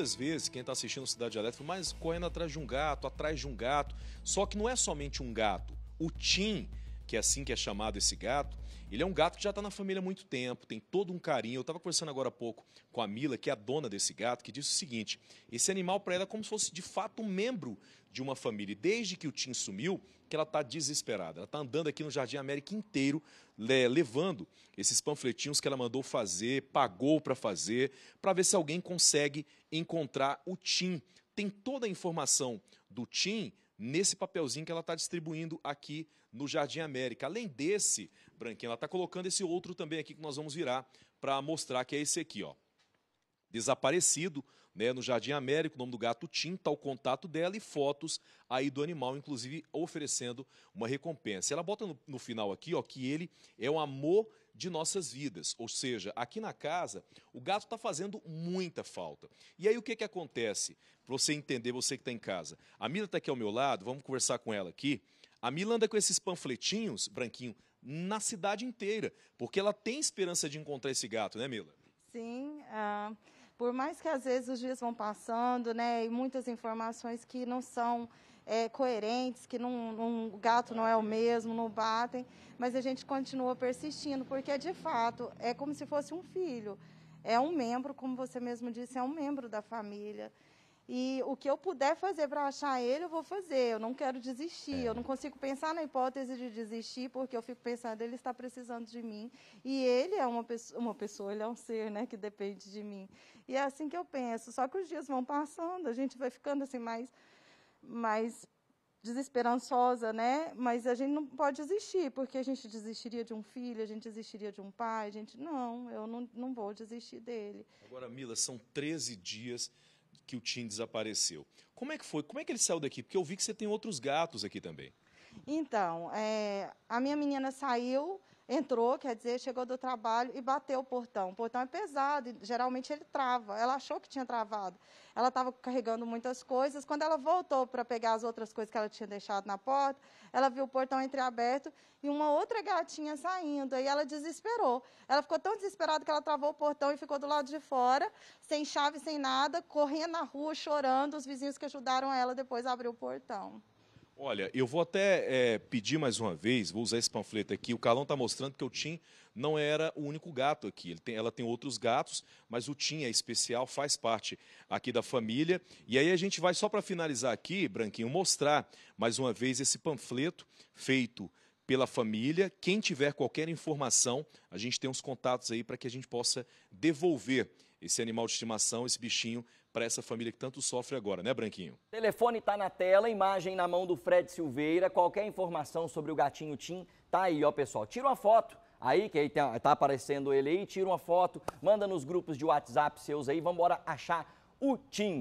muitas vezes quem está assistindo Cidade Elétrica, mas correndo atrás de um gato, atrás de um gato. Só que não é somente um gato. O Tim que é assim que é chamado esse gato, ele é um gato que já está na família há muito tempo, tem todo um carinho. Eu estava conversando agora há pouco com a Mila, que é a dona desse gato, que disse o seguinte: esse animal para ela é como se fosse de fato um membro de uma família. E desde que o Tim sumiu, que ela está desesperada. Ela está andando aqui no Jardim América inteiro, levando esses panfletinhos que ela mandou fazer, pagou para fazer, para ver se alguém consegue encontrar o Tim. Tem toda a informação do Tim nesse papelzinho que ela está distribuindo aqui no Jardim América. Além desse, Branquinho, ela está colocando esse outro também aqui que nós vamos virar para mostrar que é esse aqui, ó. Desaparecido, né, no Jardim América, o nome do gato tinta, tá o contato dela e fotos aí do animal, inclusive oferecendo uma recompensa. Ela bota no, no final aqui, ó, que ele é um amor de nossas vidas. Ou seja, aqui na casa, o gato está fazendo muita falta. E aí o que, que acontece? Para você entender, você que está em casa. A Mila está aqui ao meu lado, vamos conversar com ela aqui. A Mila anda com esses panfletinhos, branquinho, na cidade inteira, porque ela tem esperança de encontrar esse gato, né, Mila? Sim. Uh, por mais que às vezes os dias vão passando, né, e muitas informações que não são é, coerentes, que não, o gato não é o mesmo, não batem, mas a gente continua persistindo, porque de fato é como se fosse um filho, é um membro, como você mesmo disse, é um membro da família. E o que eu puder fazer para achar ele, eu vou fazer. Eu não quero desistir. É. Eu não consigo pensar na hipótese de desistir, porque eu fico pensando, ele está precisando de mim. E ele é uma pessoa, uma pessoa ele é um ser né, que depende de mim. E é assim que eu penso. Só que os dias vão passando, a gente vai ficando assim mais mais desesperançosa, né? Mas a gente não pode desistir, porque a gente desistiria de um filho, a gente desistiria de um pai, a gente não, eu não, não vou desistir dele. Agora, Mila, são 13 dias que o Tim desapareceu. Como é que foi? Como é que ele saiu daqui? Porque eu vi que você tem outros gatos aqui também. Então, é, a minha menina saiu, entrou, quer dizer, chegou do trabalho e bateu o portão. O portão é pesado, geralmente ele trava. Ela achou que tinha travado. Ela estava carregando muitas coisas. Quando ela voltou para pegar as outras coisas que ela tinha deixado na porta, ela viu o portão entreaberto e uma outra gatinha saindo. E ela desesperou. Ela ficou tão desesperada que ela travou o portão e ficou do lado de fora, sem chave, sem nada, correndo na rua, chorando. Os vizinhos que ajudaram ela depois a abrir o portão. Olha, eu vou até é, pedir mais uma vez, vou usar esse panfleto aqui. O Calão está mostrando que o Tim não era o único gato aqui. Tem, ela tem outros gatos, mas o Tim é especial, faz parte aqui da família. E aí a gente vai, só para finalizar aqui, Branquinho, mostrar mais uma vez esse panfleto feito pela família. Quem tiver qualquer informação, a gente tem uns contatos aí para que a gente possa devolver esse animal de estimação, esse bichinho para essa família que tanto sofre agora, né, Branquinho? O telefone está na tela, imagem na mão do Fred Silveira. Qualquer informação sobre o gatinho Tim, tá aí, ó, pessoal. Tira uma foto aí, que aí tá, tá aparecendo ele aí, tira uma foto, manda nos grupos de WhatsApp seus aí, vamos bora achar o Tim.